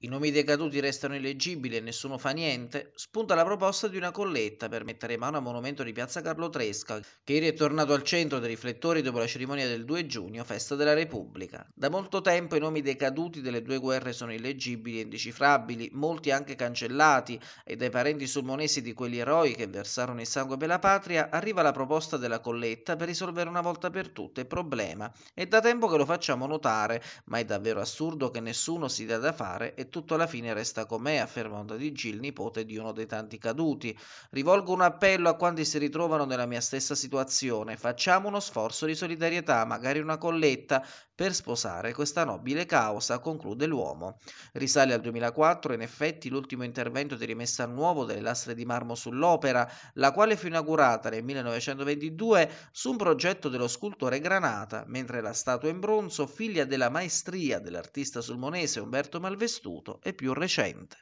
I nomi dei caduti restano illeggibili e nessuno fa niente, spunta la proposta di una colletta per mettere mano al monumento di Piazza Carlo Tresca, che ieri è tornato al centro dei riflettori dopo la cerimonia del 2 giugno, festa della Repubblica. Da molto tempo i nomi dei caduti delle due guerre sono illeggibili e indecifrabili, molti anche cancellati, e dai parenti sulmonesi di quegli eroi che versarono il sangue per la patria arriva la proposta della colletta per risolvere una volta per tutte il problema. È da tempo che lo facciamo notare, ma è davvero assurdo che nessuno si dia da fare e tutto alla fine resta con me, di Ondadigi, il nipote di uno dei tanti caduti. Rivolgo un appello a quanti si ritrovano nella mia stessa situazione. Facciamo uno sforzo di solidarietà, magari una colletta, per sposare questa nobile causa, conclude l'uomo. Risale al 2004, in effetti, l'ultimo intervento di rimessa a nuovo delle lastre di marmo sull'opera, la quale fu inaugurata nel 1922 su un progetto dello scultore Granata, mentre la statua in bronzo, figlia della maestria dell'artista sulmonese Umberto Malvestuto, risaputo e più recente.